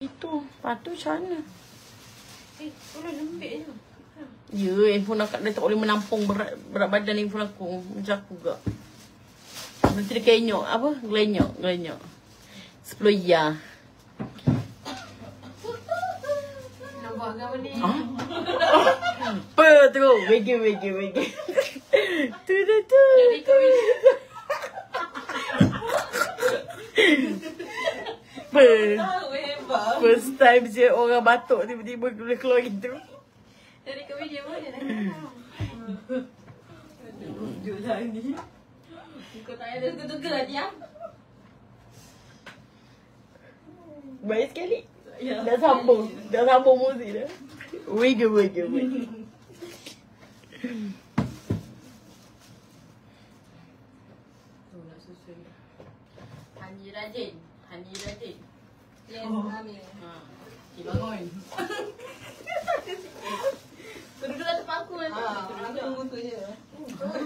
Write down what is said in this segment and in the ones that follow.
Itu, patu macam mana? Eh, boleh lembik je. Ya, handphone aku dah tak boleh menampung berat, berat badan handphone aku. Macam aku juga. Nanti dia kenyok. Apa? Gelenyok. Gelenyok. Sepuluh ya. Nak buat ah? apa ni? Ha? Tengok. Wege, wege, wege. Tu, tu, tu. Nak Apa? Apa? faham. First time je orang batuk tiba-tiba boleh keluar gitu. Dari kami dia mana nak tahu. Ada lah ni. Muka tak ada tuk-tuk lah Baik sekali. Ya. Dah sambung. Dah sambung muzik dah. Wiggle wiggle wiggle. Hani rajin, Hani rajin. Yes, oh. amin. Ha. Kita ngoi. Duduklah tempat aku. je. Oh.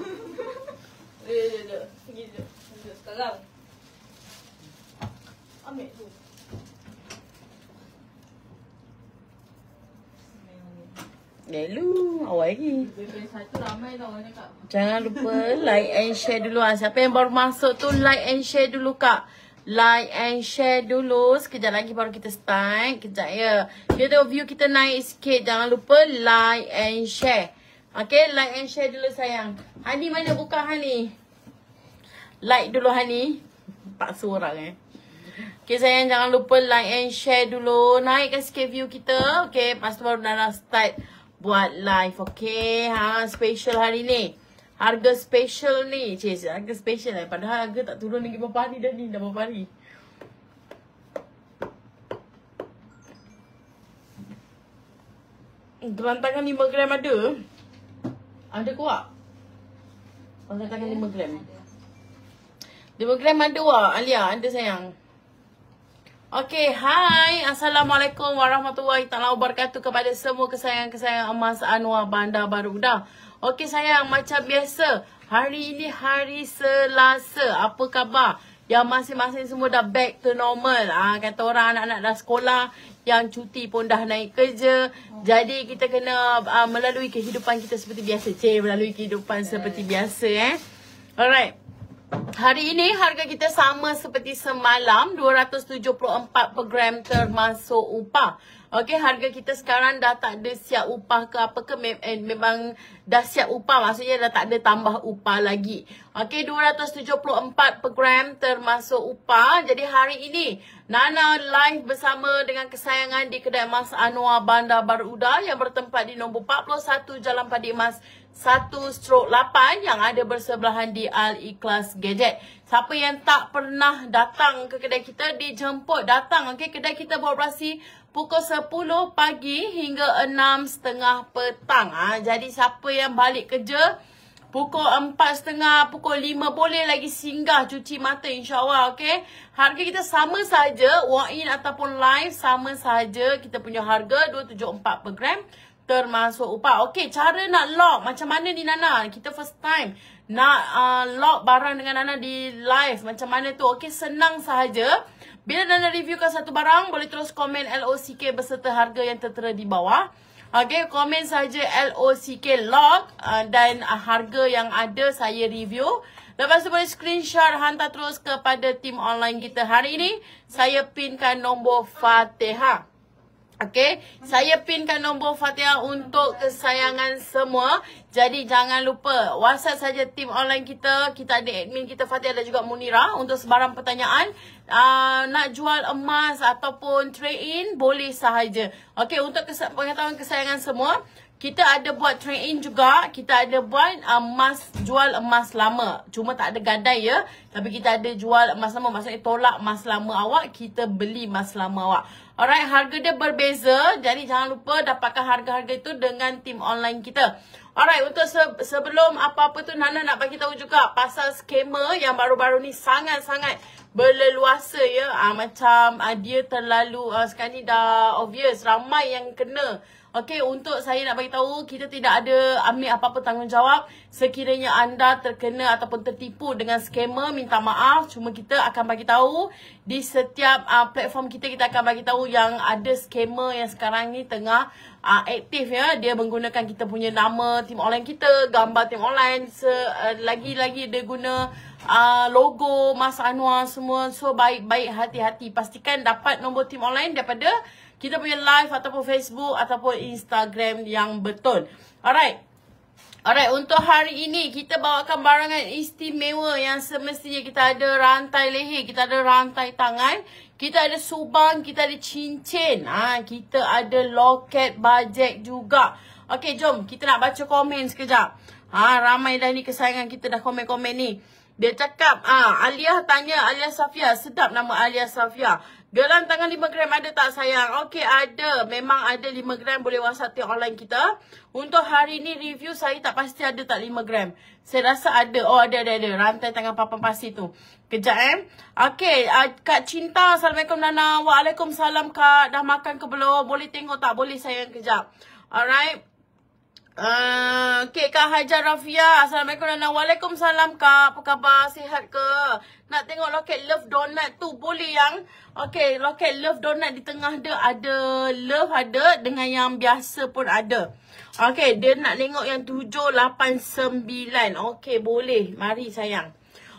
Eh, jom, jom. Pergi jom. Jom, sekarang. Ambil tu. Hello, awal lagi. Jangan lupa like and share dulu. Ah. Siapa yang baru masuk tu like and share dulu kak like and share dulu sekejap lagi baru kita start kejap ya dia tengok view kita naik sikit jangan lupa like and share Okay, like and share dulu sayang Hani mana buka Hani like dulu Hani tak seorang eh Okay sayang jangan lupa like and share dulu naikkan sikit view kita Okay, lepas tu baru dah start buat live Okay, ha special hari ni harga special ni. Cik, harga special lah. Padahal harga tak turun lagi berapa hari dah ni. Dah berapa hari. Gelantangan hmm, 5 gram ada. Ada kuat. Gelantangan 5 gram. 5 gram ada wak. Alia, ada sayang. Okay, hi, Assalamualaikum warahmatullahi wabarakatuh kepada semua kesayangan-kesayangan emas Anwar Bandar Baru. Dah. Okey sayang, macam biasa. Hari ini hari Selasa. Apa khabar? Yang masing-masing semua dah back to normal. Ah ha, kata orang anak-anak dah sekolah, yang cuti pun dah naik kerja. Jadi kita kena uh, melalui kehidupan kita seperti biasa. Cik, melalui kehidupan seperti biasa eh. Alright. Hari ini harga kita sama seperti semalam 274 per gram termasuk upah. Okey, harga kita sekarang dah tak ada siap upah ke apa ke. Memang dah siap upah. Maksudnya dah tak ada tambah upah lagi. Okey, 274 per gram termasuk upah. Jadi, hari ini Nana live bersama dengan kesayangan di Kedai Mas Anwar Bandar Baru Uda yang bertempat di nombor 41 Jalan Padi Emas 1-8 yang ada bersebelahan di Al-Ikhlas Gadget. Siapa yang tak pernah datang ke kedai kita, dijemput datang. Okey, kedai kita beroperasi pukul 10 pagi hingga 6.30 petang. Ha, jadi siapa yang balik kerja pukul 4.30, pukul 5 boleh lagi singgah cuci mata insyaAllah. Okay? Harga kita sama saja, walk-in ataupun live sama saja. Kita punya harga 274 per gram termasuk upah. Okey, cara nak lock macam mana ni Nana? Kita first time nak uh, lock barang dengan Nana di live. Macam mana tu? Okey, senang sahaja. Bila anda reviewkan satu barang, boleh terus komen LOCK beserta harga yang tertera di bawah. Okay, komen saja LOCK log uh, dan uh, harga yang ada saya review. Lepas tu boleh screenshot hantar terus kepada tim online kita hari ini. Saya pinkan nombor Fatihah. Okay, saya pinkan nombor Fatia untuk kesayangan semua. Jadi jangan lupa WhatsApp saja tim online kita. Kita ada admin kita Fatia dan juga Munira untuk sebarang pertanyaan. Uh, nak jual emas ataupun trade-in boleh sahaja. Okay, untuk kes pengetahuan kesayangan semua. Kita ada buat trade-in juga. Kita ada buat emas, ah, jual emas lama. Cuma tak ada gadai ya. Tapi kita ada jual emas lama. Maksudnya tolak emas lama awak. Kita beli emas lama awak. Alright, harga dia berbeza. Jadi jangan lupa dapatkan harga-harga itu dengan tim online kita. Alright, untuk se sebelum apa-apa tu Nana nak bagi tahu juga pasal skema yang baru-baru ni sangat-sangat berleluasa ya. Ah macam ah, dia terlalu ah, sekarang ni dah obvious ramai yang kena Okey, untuk saya nak bagi tahu kita tidak ada ambil apa-apa tanggungjawab sekiranya anda terkena ataupun tertipu dengan skema minta maaf. Cuma kita akan bagi tahu di setiap uh, platform kita kita akan bagi tahu yang ada skema yang sekarang ni tengah uh, aktif ya. Dia menggunakan kita punya nama tim online kita, gambar tim online, eh, lagi-lagi dia guna Uh, logo Mas Anwar semua So baik-baik hati-hati Pastikan dapat nombor tim online daripada kita punya live ataupun Facebook ataupun Instagram yang betul. Alright. Alright, untuk hari ini kita bawakan barangan istimewa yang semestinya kita ada rantai leher, kita ada rantai tangan, kita ada subang, kita ada cincin, ha, kita ada loket bajet juga. Okay, jom kita nak baca komen sekejap. Ha, ramai dah ni kesayangan kita dah komen-komen ni. Dia cakap, ah, Alia tanya Alia Safia, sedap nama Alia Safia. Gelang tangan 5 gram ada tak sayang? Okey ada. Memang ada 5 gram boleh wasati online kita. Untuk hari ni review saya tak pasti ada tak 5 gram. Saya rasa ada. Oh ada ada ada. Rantai tangan papan pasir tu. Kejap eh. Okey. Ah, Kak Cinta. Assalamualaikum Nana. Waalaikumsalam Kak. Dah makan ke belum? Boleh tengok tak? Boleh sayang kejap. Alright. Uh... Okey, Kak Hajar Rafia. Assalamualaikum dan waalaikumsalam, Kak. Apa khabar? Sihat ke? Nak tengok loket Love Donut tu boleh yang? Okey, loket Love Donut di tengah dia ada Love ada dengan yang biasa pun ada. Okey, dia nak tengok yang 789. Okey, boleh. Mari, sayang.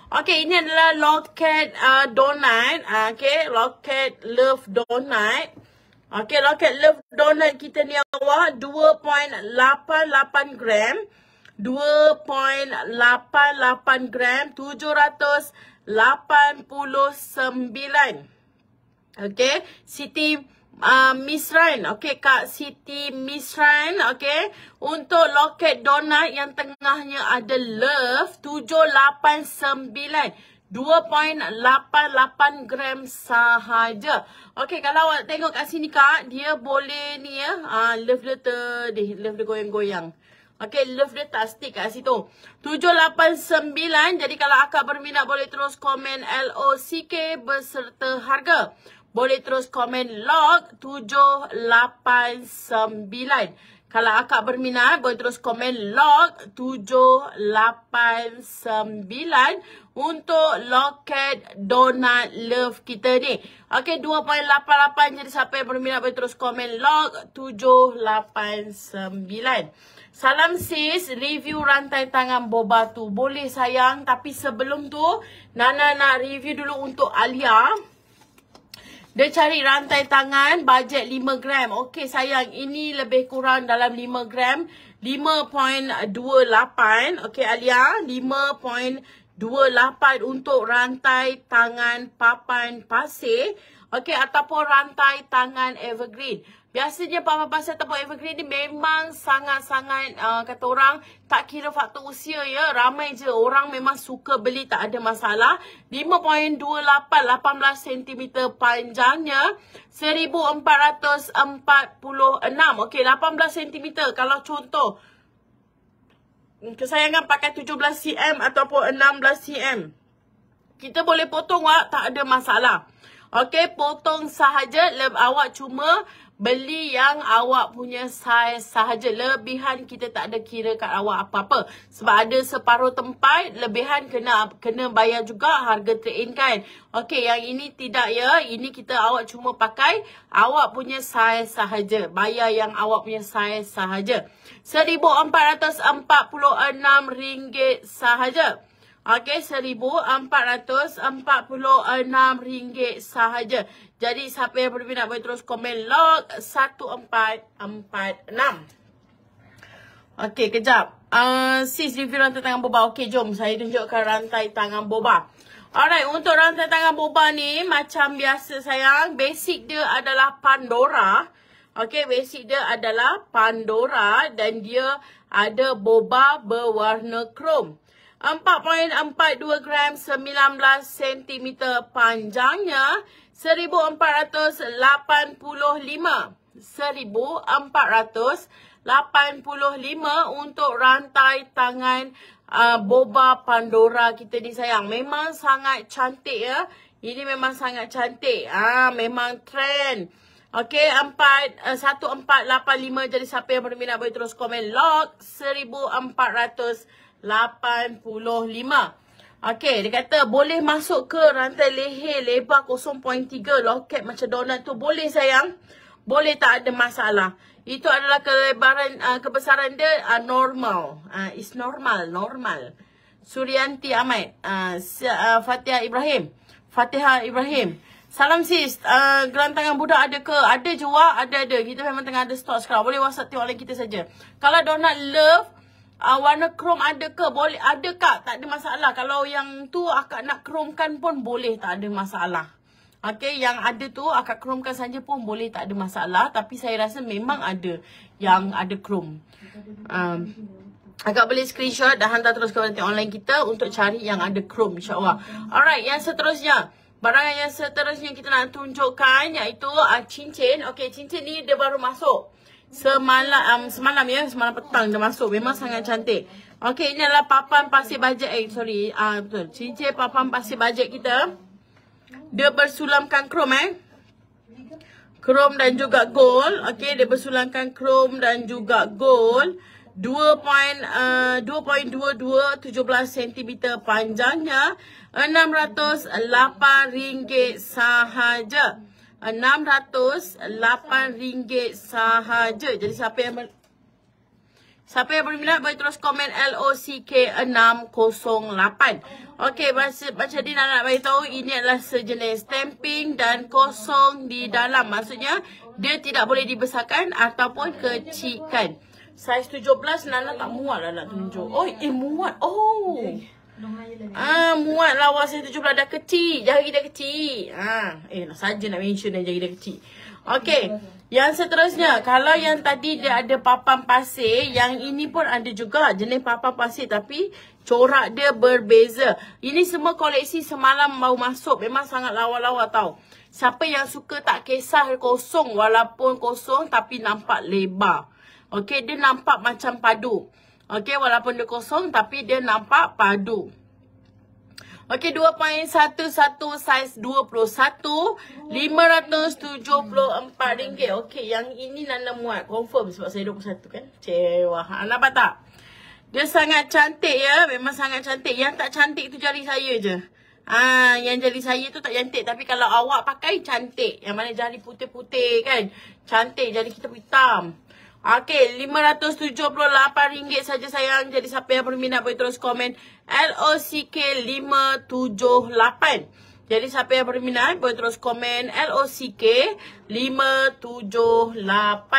Okey, ini adalah loket uh, Donut. Uh, Okey, loket Love Donut. Okey, loket Love Donut kita ni bawah 2.88 gram 2.88 gram 789 Okay Siti uh, Ryan. Okay Kak Siti Miss Ryan. Okay Untuk loket donat yang tengahnya ada love 789 2.88 gram sahaja. Okey, kalau awak tengok kat sini kak, dia boleh ni ya. Uh, love letter, deh, love dia goyang-goyang. Okey, love dia tak stick kat situ. 789, jadi kalau akak berminat boleh terus komen LOCK berserta harga. Boleh terus komen log 789. Kalau akak berminat, boleh terus komen log 789 untuk loket donat love kita ni. Okey, 2.88 jadi siapa yang berminat boleh terus komen log 789. Salam sis, review rantai tangan boba tu. Boleh sayang, tapi sebelum tu, Nana nak review dulu untuk Alia. Dia cari rantai tangan bajet 5 gram. Okey sayang, ini lebih kurang dalam 5 gram. 5.28. Okey Alia, 5.28 untuk rantai tangan papan pasir. Okey ataupun rantai tangan evergreen. Biasanya papan pasir ataupun evergreen ni memang sangat-sangat uh, kata orang tak kira faktor usia ya. Ramai je orang memang suka beli tak ada masalah. 5.28 18cm panjangnya 1446. Okey 18cm kalau contoh hmm, kesayangan pakai 17cm ataupun 16cm. Kita boleh potong tak ada masalah. Okey, potong sahaja. Le awak cuma beli yang awak punya saiz sahaja. Lebihan kita tak ada kira kat awak apa-apa. Sebab ada separuh tempat, lebihan kena kena bayar juga harga train in kan. Okey, yang ini tidak ya. Ini kita awak cuma pakai awak punya saiz sahaja. Bayar yang awak punya saiz sahaja. RM1,446 sahaja. Okey, seribu empat empat ratus puluh enam ringgit sahaja. Jadi, siapa yang berminat nak boleh terus komen log satu empat empat enam. Okey, kejap. Uh, sis review rantai tangan boba. Okey, jom saya tunjukkan rantai tangan boba. Alright, untuk rantai tangan boba ni macam biasa sayang. Basic dia adalah Pandora. Okey, basic dia adalah Pandora dan dia ada boba berwarna chrome. 4.42 gram 19 cm panjangnya 1485 1485 untuk rantai tangan uh, boba pandora kita disayang memang sangat cantik ya ini memang sangat cantik ah memang trend Okey, empat, uh, satu empat lapan lima. Jadi siapa yang berminat boleh terus komen. Log seribu empat ratus. 85. Okey, dia kata boleh masuk ke rantai leher lebar 0.3 loket macam donat tu. Boleh sayang. Boleh tak ada masalah. Itu adalah kelebaran uh, kebesaran dia uh, normal. Uh, it's normal, normal. Suryanti Ahmad. Uh, uh, Fatihah Ibrahim. Fatihah Ibrahim. Salam sis. Uh, gelantangan budak ada ke? Ada jua, Ada-ada. Kita memang tengah ada stok sekarang. Boleh whatsapp tengok lagi kita saja. Kalau donat love, uh, warna chrome ada ke? Boleh ada kak? Tak ada masalah. Kalau yang tu akak nak chromekan pun boleh, tak ada masalah. Okey, yang ada tu akak chromekan saja pun boleh, tak ada masalah, tapi saya rasa memang ada yang ada chrome. Um, Agak boleh screenshot dan hantar terus ke kepada online kita untuk cari yang ada chrome insyaAllah. Alright, yang seterusnya. Barang yang seterusnya kita nak tunjukkan iaitu uh, cincin. Okay, cincin ni dia baru masuk. Semalam um, semalam ya, semalam petang dia masuk. Memang sangat cantik. Okey, ini adalah papan pasir bajet. Eh, sorry. Ah uh, betul. Cincin papan pasir bajet kita. Dia bersulamkan krom eh. Krom dan juga gold. Okey, dia bersulamkan krom dan juga gold. 2.22 cm uh, panjangnya 608 ringgit sahaja rm ringgit sahaja. Jadi siapa yang ber... Siapa yang berminat boleh terus komen LOCK608. Okey, macam, macam Dina nak tahu ini adalah sejenis stamping dan kosong di dalam. Maksudnya, dia tidak boleh dibesarkan ataupun kecikkan. Saiz 17, Nana tak muat lah nak tunjuk. Oh, eh muat. Oh. Ah, muat lawas lah yang tujuh belah dah kecil. Jari dah kecil. Ah, eh, nak saja nak mention dah jari dah kecil. okay Yang seterusnya, kalau yang tadi dia ada papan pasir, yang ini pun ada juga jenis papan pasir tapi corak dia berbeza. Ini semua koleksi semalam mau masuk. Memang sangat lawa-lawa tau. Siapa yang suka tak kisah kosong walaupun kosong tapi nampak lebar. okay dia nampak macam padu. Okey, walaupun dia kosong tapi dia nampak padu. Okey, 2.11 saiz 21, RM574. Okey, yang ini Nana muat. Confirm sebab saya 21 kan? Cewah. Nampak tak? Dia sangat cantik ya. Memang sangat cantik. Yang tak cantik tu jari saya je. Ah, yang jari saya tu tak cantik. Tapi kalau awak pakai, cantik. Yang mana jari putih-putih kan? Cantik, jari kita hitam. Okey, RM578 saja sayang. Jadi siapa yang berminat boleh terus komen. LOCK578. Jadi siapa yang berminat boleh terus komen. LOCK578.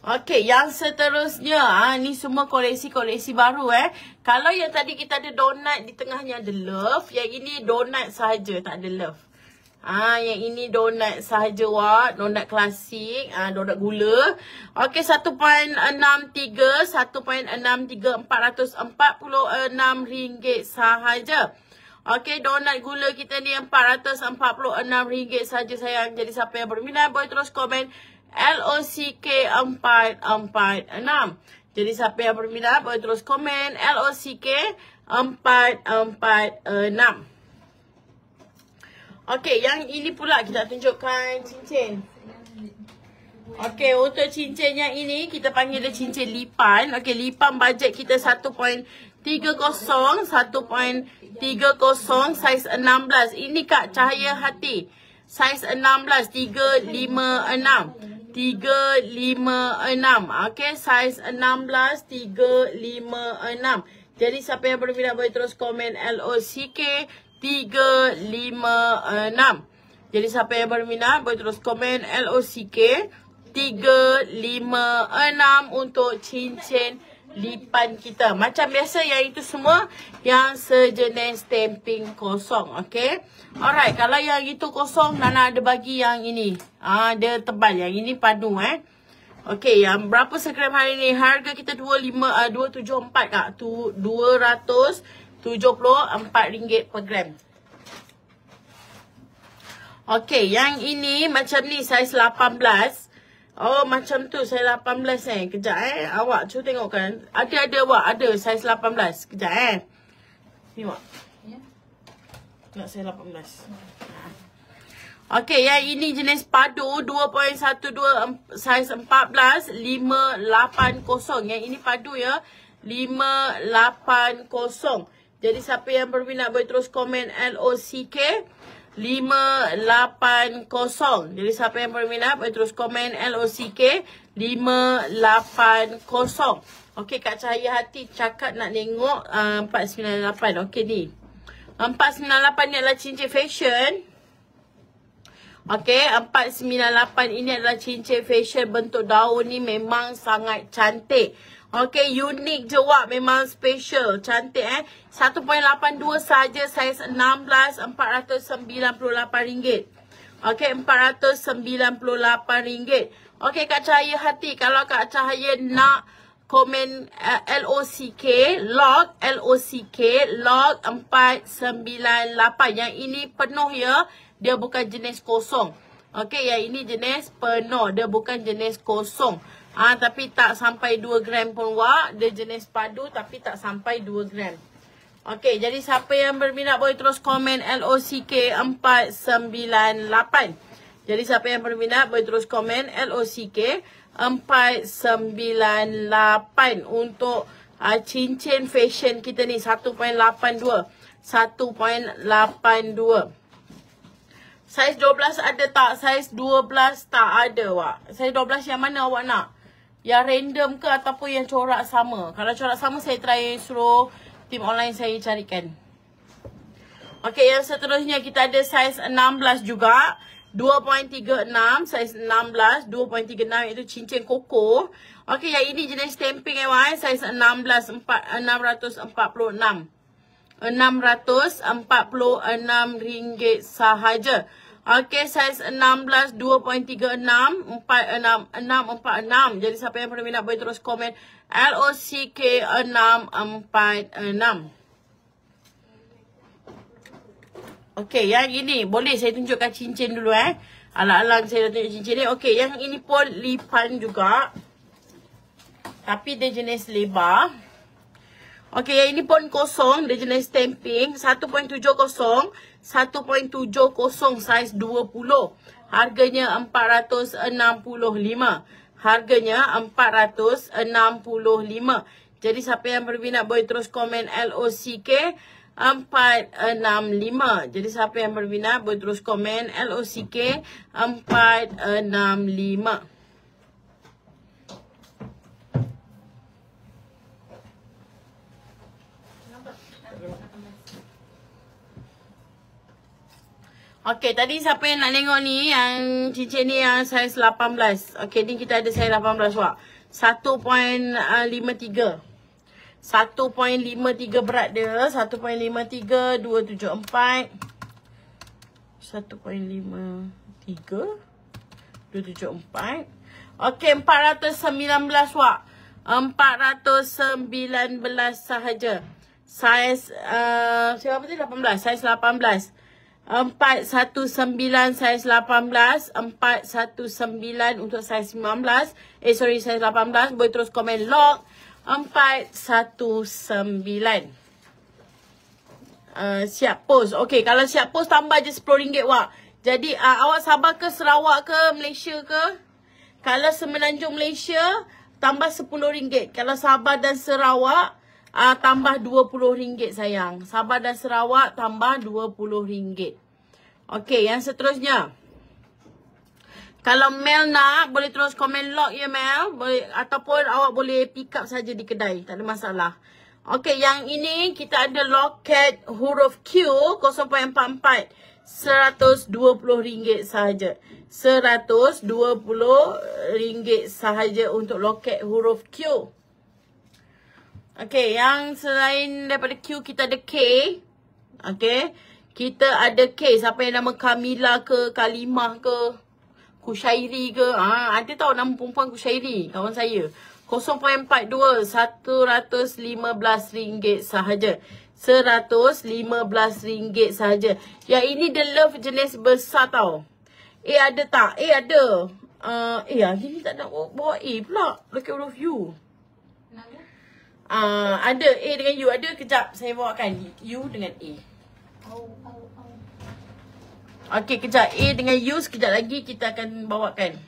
Okey, yang seterusnya. Ha, ni semua koleksi-koleksi baru eh. Kalau yang tadi kita ada donat di tengahnya ada love. Yang ini donat saja tak ada love. Ah, yang ini donat sahaja wak. Donat klasik. Ah, donat gula. Okey, 1.63. 1.63. 446 ringgit sahaja. Okey, donat gula kita ni 446 ringgit sahaja sayang. Jadi, siapa yang berminat boleh terus komen. LOCK446. Jadi, siapa yang berminat boleh terus komen. LOCK446. 446. Okey, yang ini pula kita tunjukkan cincin. Okey, untuk cincin yang ini kita panggil dia cincin lipan. Okey, lipan bajet kita 1.30, 1.30 saiz 16. Ini Kak Cahaya Hati. Saiz 16 356. 356. Okey, saiz 16 356. Jadi siapa yang berminat boleh terus komen LOCK Tiga lima enam. Jadi siapa yang berminat boleh terus komen LOCK tiga lima enam untuk cincin lipan kita. Macam biasa yang itu semua yang sejenis stamping kosong. Okay. Alright. Kalau yang itu kosong, Nana ada bagi yang ini. Ah, Dia tebal. Yang ini padu eh. Okay. Yang berapa sekrim hari ni? Harga kita 2, 5, uh, 274 kak. Tu, 200 kak rm ringgit per gram. Okey, yang ini macam ni saiz 18. Oh, macam tu saiz 18 eh. Kejap eh. Awak cuba tengok kan. Ada ada awak ada saiz 18. Kejap eh. Ni awak. Ya. Nak saiz 18. Hmm. Okey, yang ini jenis padu 2.12 saiz 14 580. Yang ini padu ya. 580. Jadi siapa yang berminat boleh terus komen LOCK 580. Jadi siapa yang berminat boleh terus komen LOCK 580. Okey Kak Cahaya Hati cakap nak tengok uh, 498. Okey ni. 498 ni adalah cincin fashion. Okey, 498 ini adalah cincin fashion bentuk daun ni memang sangat cantik. Okay, unik jawab Memang special. Cantik eh. 1.82 saja saiz 16, rm ringgit. Okay, rm ringgit. Okay, Kak Cahaya hati. Kalau Kak Cahaya nak komen uh, eh, LOCK, log LOCK, log 498. Yang ini penuh ya. Dia bukan jenis kosong. Okey, yang ini jenis penuh. Dia bukan jenis kosong. Ah, ha, Tapi tak sampai 2 gram pun wak. Dia jenis padu tapi tak sampai 2 gram. Okey, jadi siapa yang berminat boleh terus komen LOCK498. Jadi siapa yang berminat boleh terus komen LOCK498 untuk uh, cincin fashion kita ni 1.82. 1.82. Saiz 12 ada tak? Saiz 12 tak ada awak. Saiz 12 yang mana awak nak? Yang random ke ataupun yang corak sama? Kalau corak sama saya try suruh tim online saya carikan. Okey, yang seterusnya kita ada saiz 16 juga. 2.36, saiz 16, 2.36 itu cincin koko. Okey, yang ini jenis stamping awak, eh, eh? saiz 16 646. 646 ringgit sahaja. Okey, saiz 16, 2.36, 46, Jadi siapa yang berminat boleh terus komen. LOCK 646. Okey, yang ini boleh saya tunjukkan cincin dulu eh. Alang-alang saya dah tunjuk cincin ni. Okey, yang ini pun lipan juga. Tapi dia jenis lebar. Okey, yang ini pun kosong. Dia jenis stamping. 1.70. 1.70 saiz 20. Harganya 465. Harganya 465. Jadi siapa yang berminat boleh terus komen LOCK 465. Jadi siapa yang berminat boleh terus komen LOCK 465. Okay, tadi siapa yang nak tengok ni yang cincin ni yang saiz 18. Okay, ni kita ada saiz 18 suak. 1.53. 1.53 berat dia, 1.53 274. 1.53 274 Okey 419 wak 419 sahaja Saiz uh, Siapa tu 18 Saiz 419 saiz 18 419 untuk saiz 19 Eh sorry saiz 18 Boleh terus komen log 419 uh, eh, Siap post Okay kalau siap post tambah je RM10 wak Jadi uh, awak Sabah ke Sarawak ke Malaysia ke Kalau Semenanjung Malaysia Tambah RM10 Kalau Sabah dan Sarawak Ah uh, tambah RM20 sayang. Sabah dan Sarawak tambah RM20. Okey, yang seterusnya. Kalau Mel nak boleh terus komen log ya Mel, boleh ataupun awak boleh pick up saja di kedai, tak ada masalah. Okey, yang ini kita ada loket huruf Q 0.44 RM120 saja. RM120 sahaja untuk loket huruf Q. Okay, yang selain daripada Q, kita ada K. Okay. Kita ada K. Siapa yang nama Kamila ke, Kalimah ke, Kushairi ke. Ah, ha, ada tau nama perempuan Kushairi, kawan saya. 0.42, 115 ringgit sahaja. 115 ringgit sahaja. Ya ini the love jenis besar tau. Eh, ada tak? Eh, ada. Uh, eh, ini tak nak bawa, bawa A pula. Look at all of you uh, ada A dengan U ada kejap saya bawakan U dengan A. Okey kejap A dengan U sekejap lagi kita akan bawakan.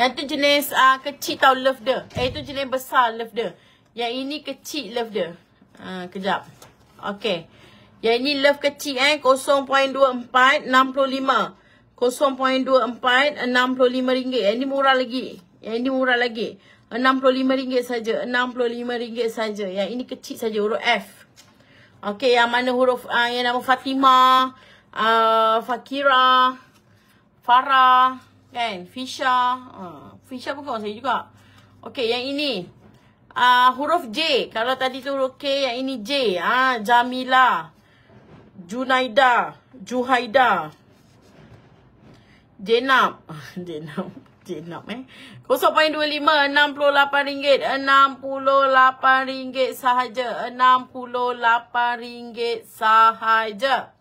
Yang tu jenis uh, kecil tau love dia. Eh itu jenis besar love dia. Yang ini kecil love dia. Uh, kejap. Okey. Yang ini love kecil eh 0.2465. 0.2465 ringgit. Yang ini murah lagi. Yang ini murah lagi. RM65 saja, RM65 saja. Yang ini kecil saja huruf F. Okey, yang mana huruf uh, yang nama Fatima, uh, ah, Fakira, Farah, kan? Fisha, uh, Fisha pun kawan saya juga. Okey, yang ini uh, huruf J. Kalau tadi tu huruf K, yang ini J. Ah, uh, Jamila, Junaida, Juhaida. Jenap, Jenap, Jenap eh. RM0.25, RM68, RM68 sahaja. RM68 sahaja.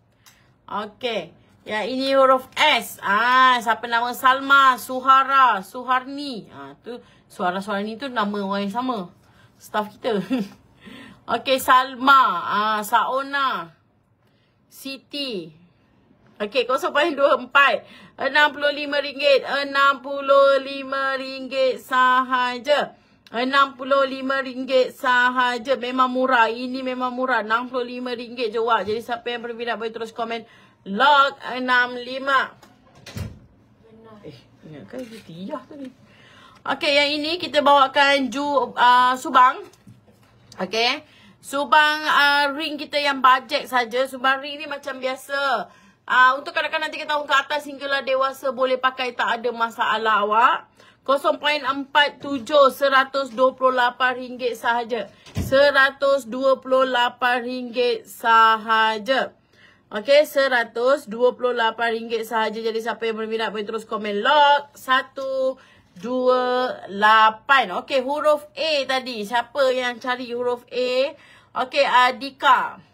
Okey. Ya ini huruf S. Ah siapa nama Salma, Suhara, Suharni. Ah tu suara suara ni tu nama orang yang sama. Staff kita. Okey Salma, ah Saona, Siti, Okey, ringgit enam puluh lima ringgit sahaja. enam puluh lima ringgit sahaja. Memang murah. Ini memang murah. enam RM65 je, Wak. Jadi, siapa yang berminat boleh terus komen. Log enam lima eh ni Okay yang ini kita bawakan ju, uh, Subang Okay Subang uh, ring kita yang bajet saja. Subang ring ni macam biasa Uh, untuk kanak-kanak 3 tahun ke atas hinggalah dewasa boleh pakai tak ada masalah awak. 0.47 128 ringgit sahaja. 128 ringgit sahaja. Okey, 128 ringgit sahaja. Jadi siapa yang berminat boleh terus komen log. 128, dua, Okey, huruf A tadi. Siapa yang cari huruf A? Okey, Adika. Uh, Adika.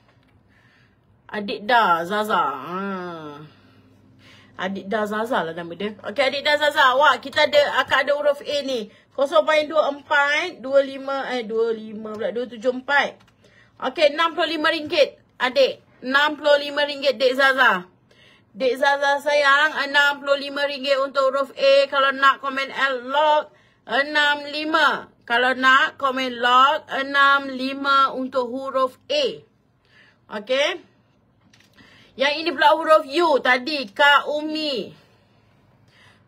Adik Da Zaza. Hmm. Ha. Adik Da Zaza lah nama dia. Okey Adik Da Zaza. Wah, kita ada akan ada huruf A ni. 0.24 25 eh 25 pula 274. Okey, RM65 adik. rm ringgit dek Zaza. Dek Zaza sayang rm ringgit untuk huruf A kalau nak komen L log 65. Kalau nak komen log 65 untuk huruf A. Okey. Yang ini pula huruf U tadi. Kak Umi.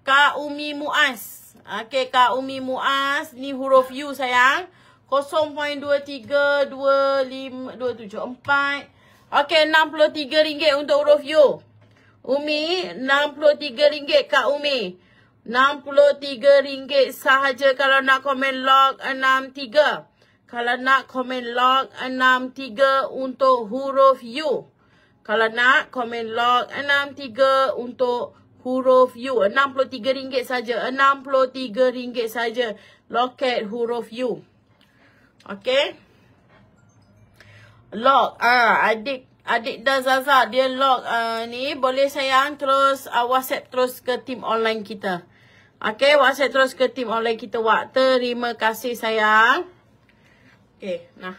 Kak Umi Muaz. Okey, Kak Umi Muaz. Ni huruf U sayang. 0.232574. Okey, RM63 untuk huruf U. Umi, RM63 Kak Umi. RM63 sahaja kalau nak komen log 63. Kalau nak komen log 63 untuk huruf U. Kalau nak komen log 63 untuk huruf U. RM63 saja. RM63 saja. Loket huruf U. Okay. Log. Ah, uh, adik. Adik dah Zaza. Dia log uh, ni. Boleh sayang terus uh, WhatsApp terus ke tim online kita. Okay. WhatsApp terus ke tim online kita. Wah, terima kasih sayang. Okay. Nah.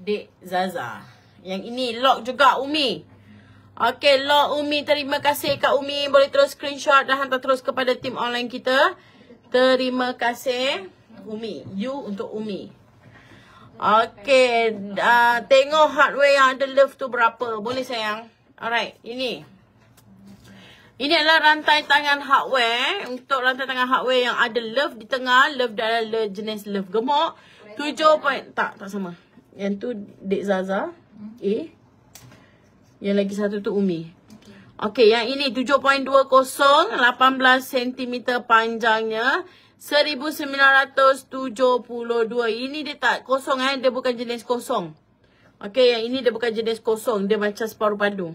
Dek Zaza. Yang ini lock juga Umi. Okay, lock Umi. Terima kasih Kak Umi. Boleh terus screenshot dan hantar terus kepada tim online kita. Terima kasih Umi. You untuk Umi. Okay, uh, tengok hardware yang ada love tu berapa. Boleh sayang? Alright, ini. Ini adalah rantai tangan hardware. Untuk rantai tangan hardware yang ada love di tengah. Love adalah jenis love gemuk. 7 point. Tak, tak sama. Yang tu Dek Zaza. A. Yang lagi satu tu Umi. Okey, yang ini 7.20, 18 cm panjangnya. 1972. Ini dia tak kosong eh, dia bukan jenis kosong. Okey, yang ini dia bukan jenis kosong, dia macam separuh padu.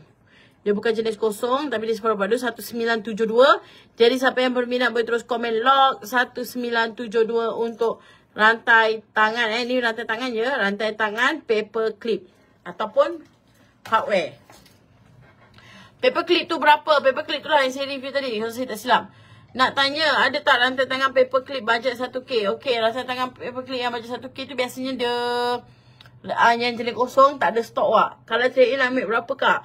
Dia bukan jenis kosong tapi dia separuh padu 1972. Jadi siapa yang berminat boleh terus komen log 1972 untuk rantai tangan eh ini rantai tangan ya, rantai tangan paper clip ataupun hardware. Paperclip tu berapa? Paperclip tu lah yang saya review tadi. Kalau saya tak silap. Nak tanya, ada tak rantai tangan paperclip bajet 1K? Okey, rantai tangan paperclip yang bajet 1K tu biasanya dia uh, yang jenis kosong, tak ada stok wak. Kalau trade-in ambil berapa kak?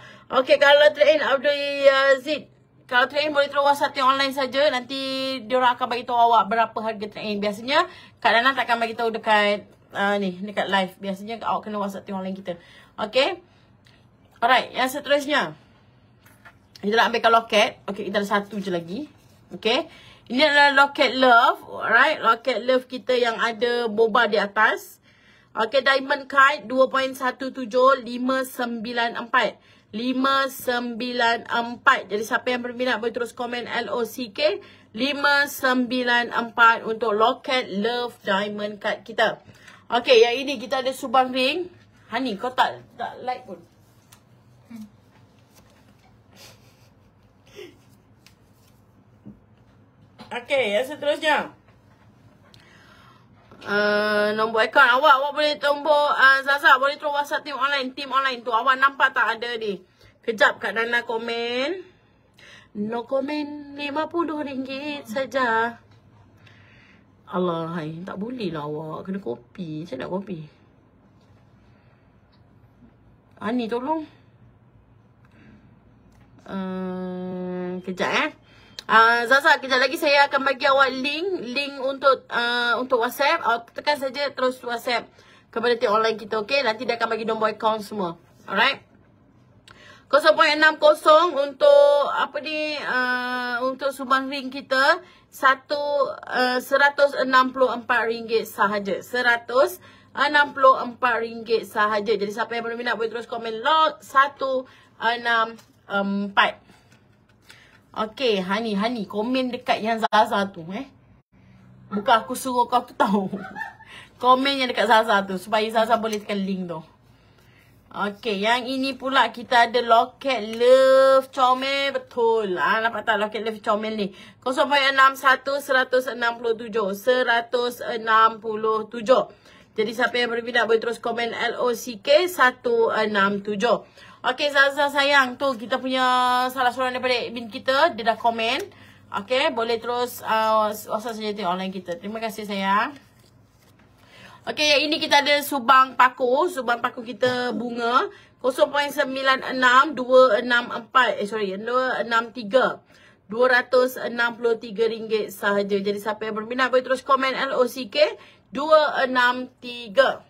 Okey, kalau trade-in Abdul Yazid. Kalau trade-in boleh terus whatsapp tengok online saja. Nanti diorang akan bagi tahu awak berapa harga trade-in. Biasanya, Kak Lana takkan bagi tahu dekat uh, ni, dekat live. Biasanya awak kena whatsapp tengok online kita. Okay. Alright, yang seterusnya. Kita nak ambilkan loket. Okay, kita ada satu je lagi. Okay. Ini adalah loket love. Alright, loket love kita yang ada boba di atas. Okay, diamond kite 2.17594. 594 Jadi siapa yang berminat boleh terus komen LOCK 594 Untuk loket love diamond card kita Okay yang ini kita ada subang ring Hani kau tak tak like pun. Okay, yang seterusnya. Uh, nombor akaun awak, awak boleh tombol uh, Zaza, boleh throw WhatsApp team online. Team online tu, awak nampak tak ada ni. Kejap kat Nana komen. No komen, RM50 saja. Allah, hai. tak boleh lah awak. Kena kopi. Saya nak kopi. Ani tolong. Um, kejap eh. Uh, Zaza, kejap lagi saya akan bagi awak link link untuk uh, untuk WhatsApp. Awak ah, tekan saja terus WhatsApp kepada tim online kita, okey? Nanti dia akan bagi nombor account semua. Alright? 0.60 untuk apa ni uh, untuk sumbang ring kita 1 uh, 164 ringgit sahaja 100 RM64 sahaja. Jadi siapa yang belum minat boleh terus komen log 164. Okey, Hani, Hani, komen dekat yang Zaza satu eh. Buka aku suruh kau tu tahu. komen yang dekat Zaza tu supaya satu boleh tekan link tu. Okey, yang ini pula kita ada loket love comel betul. Ah ha, nampak tak loket love comel ni? 061 167 167. Jadi siapa yang berminat boleh terus komen LOCK167. Okey Zaza sayang tu kita punya salah seorang daripada admin kita dia dah komen. Okey boleh terus uh, WhatsApp saja tengok online kita. Terima kasih sayang. Okey yang ini kita ada subang paku, subang paku kita bunga 0.96264 eh sorry 263. RM263 sahaja. Jadi siapa yang berminat boleh terus komen LOCK 263.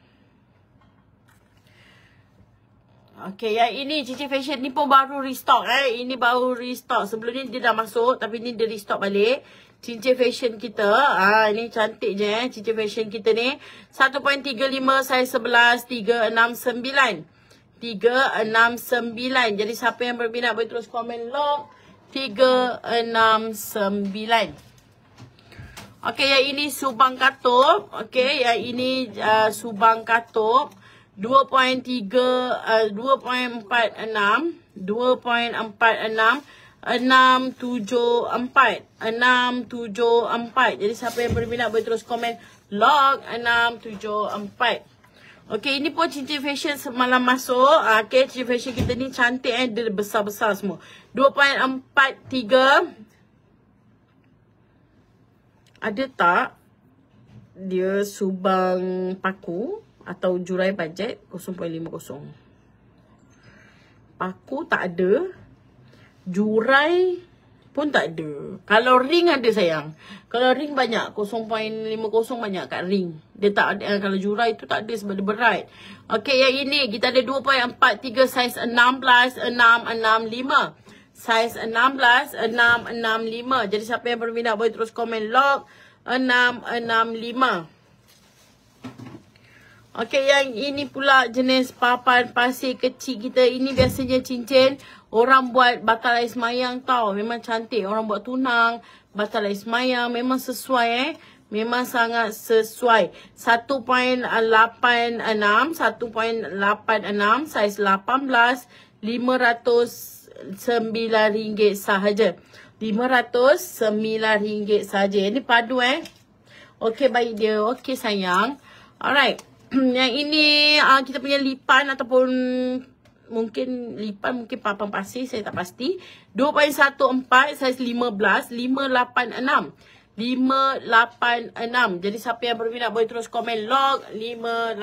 Okey, yang ini cincin fashion ni pun baru restock eh. Ini baru restock. Sebelum ni dia dah masuk tapi ni dia restock balik. Cincin fashion kita. Ah, ini cantik je eh cincin fashion kita ni. 1.35 saiz 11 369. 369. Jadi siapa yang berminat boleh terus komen log 369. Okey, yang ini subang katup. Okey, yang ini uh, subang katup. 2.3, uh, 2.46, 2.46. 674 674 Jadi siapa yang berminat boleh terus komen Log 674 Okey ini pun cincin fashion semalam masuk ah, Okey cincin fashion kita ni cantik eh Dia besar-besar semua 2.43 ada tak dia subang paku atau jurai bajet 0.50 paku tak ada jurai pun tak ada kalau ring ada sayang kalau ring banyak 0.50 banyak kat ring dia tak ada eh, kalau jurai tu tak ada sebab dia berat okey yang ini kita ada 2.43 saiz 16 6 6 5 Saiz 16, 665. Jadi siapa yang berminat boleh terus komen log 665. Okey, yang ini pula jenis papan pasir kecil kita. Ini biasanya cincin orang buat batal air semayang tau. Memang cantik. Orang buat tunang, batal air semayang. Memang sesuai eh. Memang sangat sesuai. 1.86, 1.86, saiz 18, 500 RM509 sahaja. RM509 sahaja. Ini padu eh. Okey baik dia. Okey sayang. Alright. Yang ini uh, kita punya lipan ataupun mungkin lipan mungkin papan pasir saya tak pasti. 2.14 saiz 15 586. 586. Jadi siapa yang berminat boleh terus komen log 586.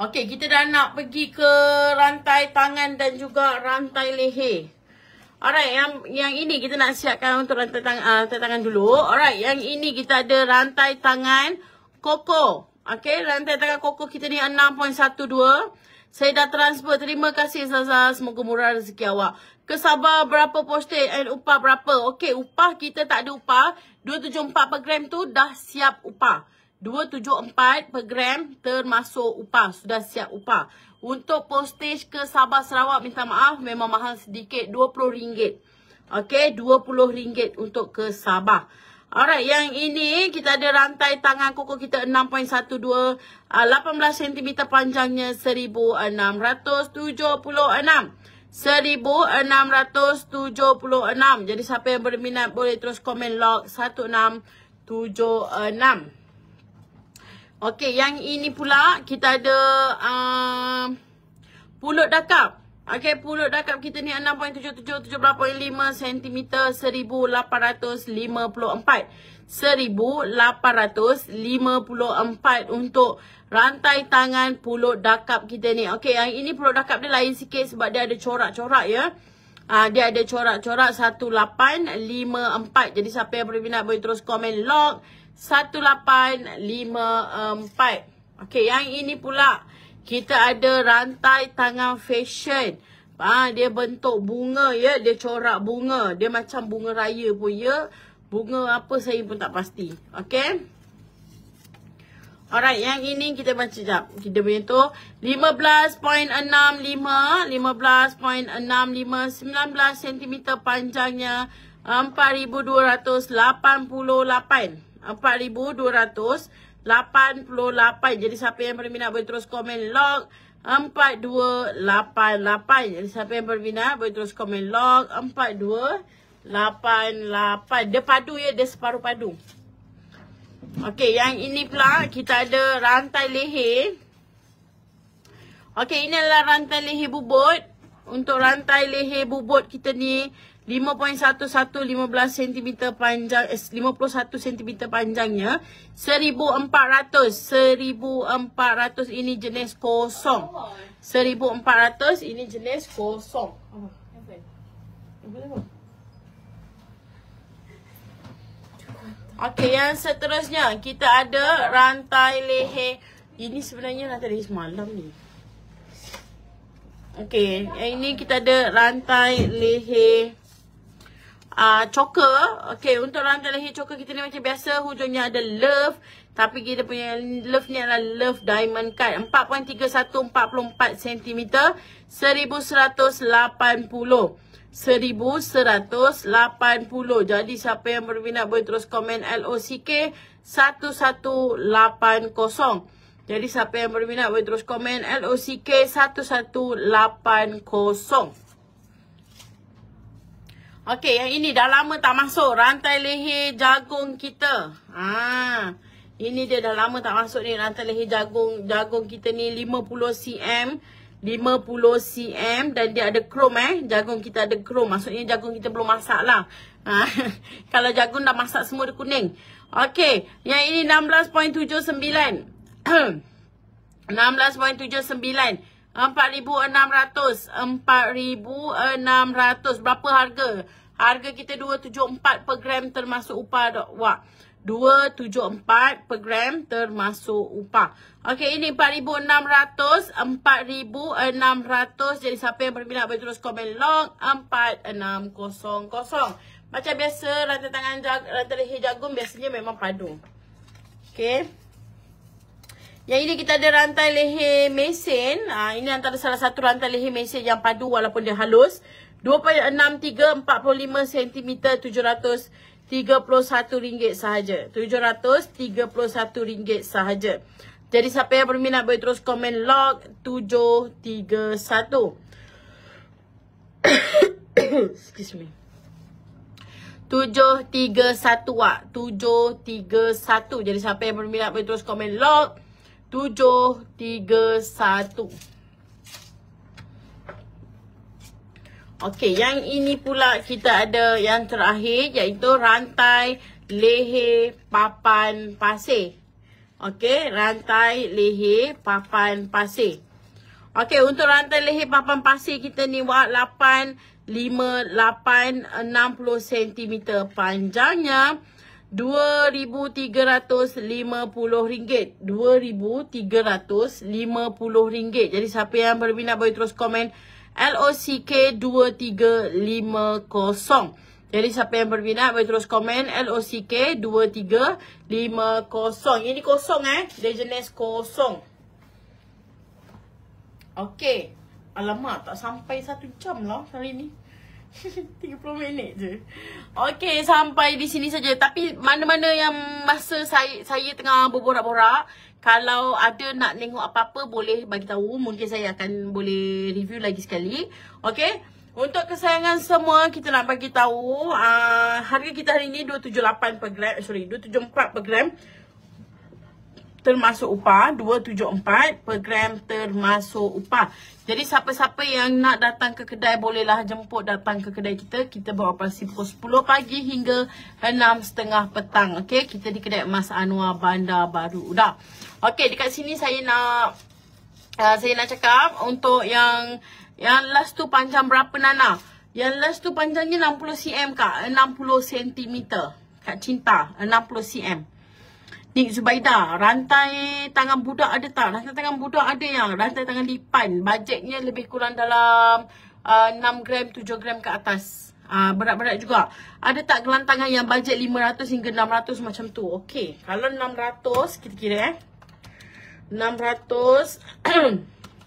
Okey, kita dah nak pergi ke rantai tangan dan juga rantai leher. Alright, yang yang ini kita nak siapkan untuk rantai tangan, uh, rantai tangan dulu. Alright, yang ini kita ada rantai tangan koko. Okey, rantai tangan koko kita ni 6.12. Saya dah transfer. Terima kasih Zaza. Semoga murah rezeki awak. Kesabar berapa postage and upah berapa? Okey, upah kita tak ada upah. 274 per gram tu dah siap upah. 274 per gram termasuk upah. Sudah siap upah. Untuk postage ke Sabah Sarawak minta maaf memang mahal sedikit. RM20. Okey, RM20 untuk ke Sabah. Alright, yang ini kita ada rantai tangan koko kita 6.12. 18 cm panjangnya 1676. 1676. Jadi siapa yang berminat boleh terus komen log 1676. Okey, yang ini pula kita ada uh, pulut dakap. Okey, pulut dakap kita ni 6.77 17.5 cm 1854. 1854 untuk rantai tangan pulut dakap kita ni. Okey, yang ini pulut dakap dia lain sikit sebab dia ada corak-corak ya. Uh, dia ada corak-corak 1854. Jadi siapa yang berminat boleh terus komen log. 1854. Okey, yang ini pula kita ada rantai tangan fashion. Ah ha, dia bentuk bunga ya, dia corak bunga, dia macam bunga raya pun ya. Bunga apa saya pun tak pasti. Okey. Alright, yang ini kita baca sekejap. Kita punya tu 15.65, 15.65, 19 cm panjangnya 4,288. 4288 Jadi siapa yang berminat boleh terus komen log 4288 Jadi siapa yang berminat boleh terus komen log 4288 Dia padu ya, dia separuh padu Okey, yang ini pula kita ada rantai leher Okey, ini adalah rantai leher bubut Untuk rantai leher bubut kita ni 5.115 cm panjang eh, 51 cm panjangnya 1400 1400 ini jenis kosong 1400 ini jenis kosong Okey yang seterusnya kita ada rantai leher ini sebenarnya rantai leher semalam ni Okey, yang ini kita ada rantai leher uh, choker. Okay, untuk rantai leher choker kita ni macam biasa. Hujungnya ada love. Tapi kita punya love ni adalah love diamond cut. 4.3144 cm. 1180. 1180. Jadi siapa yang berminat boleh terus komen LOCK 1180. Jadi siapa yang berminat boleh terus komen LOCK 1180. Okey, yang ini dah lama tak masuk rantai leher jagung kita. Ha. Ini dia dah lama tak masuk ni rantai leher jagung jagung kita ni 50 cm, 50 cm dan dia ada chrome eh. Jagung kita ada chrome. Maksudnya jagung kita belum masak lah. Ha. Kalau jagung dah masak semua dia kuning. Okey, yang ini 16.79. 16.79. 4,600. Berapa harga? Harga kita 274 per gram termasuk upah. dok. Wah. 274 per gram termasuk upah. Okey, ini 4,600. 4,600. Jadi, siapa yang berminat boleh terus komen long. 4,600. Macam biasa, rantai tangan jag rantai leher jagung biasanya memang padu. Okay. Yang ini kita ada rantai leher mesin. Ha, ini antara salah satu rantai leher mesin yang padu walaupun dia halus. 2.6345 cm rm ringgit sahaja. rm ringgit sahaja. Jadi siapa yang berminat boleh terus komen log 731. Excuse me. 731 wak. 731. Jadi siapa yang berminat boleh terus komen log 731 tujuh, tiga, satu. Okey, yang ini pula kita ada yang terakhir iaitu rantai leher papan pasir. Okey, rantai leher papan pasir. Okey, untuk rantai leher papan pasir kita ni buat 8, 5, 8, 60 cm panjangnya. RM2,350 RM2,350 Jadi siapa yang berminat boleh terus komen LOCK2350 Jadi siapa yang berminat boleh terus komen LOCK2350 Ini kosong eh Dia jenis kosong Okay Alamak tak sampai satu jam lah hari ni 30 minit je. Okay, sampai di sini saja. Tapi mana-mana yang masa saya saya tengah berborak-borak, kalau ada nak tengok apa-apa boleh bagi tahu. Mungkin saya akan boleh review lagi sekali. Okay. Untuk kesayangan semua kita nak bagi tahu uh, harga kita hari ini 278 per gram eh, sorry 274 per gram termasuk upah 274 per gram termasuk upah. Jadi siapa-siapa yang nak datang ke kedai bolehlah jemput datang ke kedai kita. Kita beroperasi pukul 10 pagi hingga 6.30 petang. Okey, kita di kedai Mas Anwar Bandar Baru Udah. Okey, dekat sini saya nak uh, saya nak cakap untuk yang yang last tu panjang berapa Nana? Yang last tu panjangnya 60 cm kak, 60 cm. Kak Cinta, 60 cm. Ni Zubaida, rantai tangan budak ada tak? Rantai tangan budak ada yang rantai tangan lipan. Bajetnya lebih kurang dalam uh, 6 gram, 7 gram ke atas. Uh, berat-berat juga. Ada tak gelantangan yang bajet 500 hingga 600 macam tu? Okey. Kalau 600, kita kira eh. 600.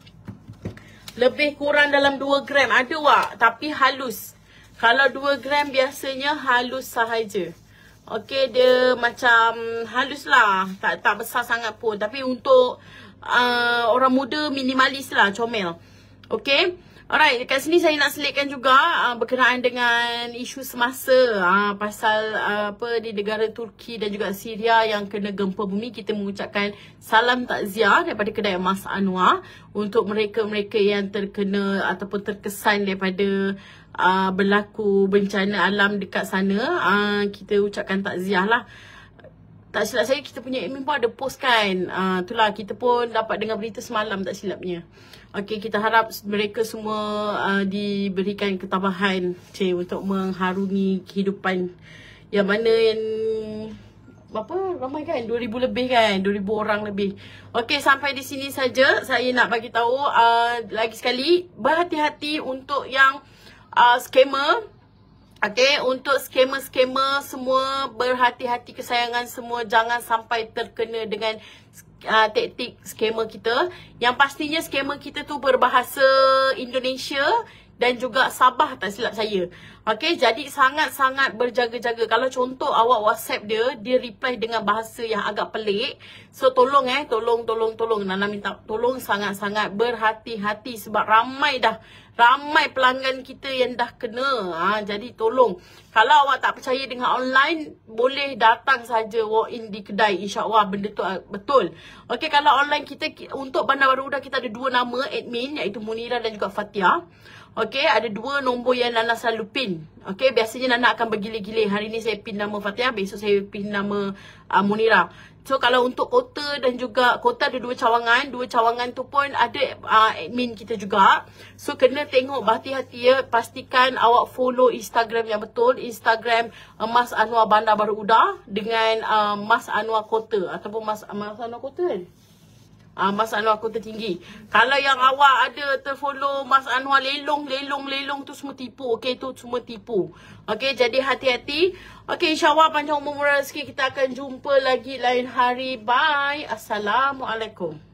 lebih kurang dalam 2 gram. Ada wak. Tapi halus. Kalau 2 gram biasanya halus sahaja. Okey, dia macam halus lah. Tak, tak besar sangat pun. Tapi untuk uh, orang muda minimalis lah comel. Okey. Alright, dekat sini saya nak selitkan juga uh, berkenaan dengan isu semasa uh, pasal uh, apa di negara Turki dan juga Syria yang kena gempa bumi. Kita mengucapkan salam takziah daripada kedai Mas Anwar untuk mereka-mereka yang terkena ataupun terkesan daripada uh, berlaku bencana alam dekat sana. Uh, kita ucapkan takziah lah. Tak silap saya, kita punya admin pun ada post kan. Uh, itulah, kita pun dapat dengar berita semalam tak silapnya. Okey, kita harap mereka semua uh, diberikan ketabahan cik, untuk mengharungi kehidupan yang mana yang apa ramai kan 2000 lebih kan 2000 orang lebih. Okey sampai di sini saja saya nak bagi tahu uh, lagi sekali berhati-hati untuk yang uh, scammer Okey untuk skamer-skamer semua berhati-hati kesayangan semua jangan sampai terkena dengan uh, taktik skamer kita yang pastinya skamer kita tu berbahasa Indonesia dan juga Sabah tak silap saya. Okey, jadi sangat-sangat berjaga-jaga. Kalau contoh awak WhatsApp dia, dia reply dengan bahasa yang agak pelik. So tolong eh, tolong tolong tolong Nana minta tolong sangat-sangat berhati-hati sebab ramai dah Ramai pelanggan kita yang dah kena. Ha, jadi tolong. Kalau awak tak percaya dengan online, boleh datang saja walk in di kedai. InsyaAllah benda tu ah, betul. Okey, kalau online kita, untuk Bandar Baru Udah kita ada dua nama admin iaitu Munira dan juga Fatia. Okey, ada dua nombor yang Nana selalu pin. Okey, biasanya Nana akan bergilir-gilir. Hari ni saya pin nama Fatia, besok saya pin nama uh, Munira. So kalau untuk kota dan juga kota ada dua cawangan, dua cawangan tu pun ada uh, admin kita juga. So kena tengok berhati-hati ya, pastikan awak follow Instagram yang betul, Instagram uh, Mas Anwar Bandar Baru Udah dengan uh, Mas Anwar Kota ataupun Mas, Mas Anwar Kota kan? Ah Mas Anwar aku tertinggi. Kalau yang awak ada terfollow Mas Anwar lelong lelong lelong tu semua tipu. Okey tu semua tipu. Okey jadi hati-hati. Okey insya-Allah panjang umur rezeki kita akan jumpa lagi lain hari. Bye. Assalamualaikum.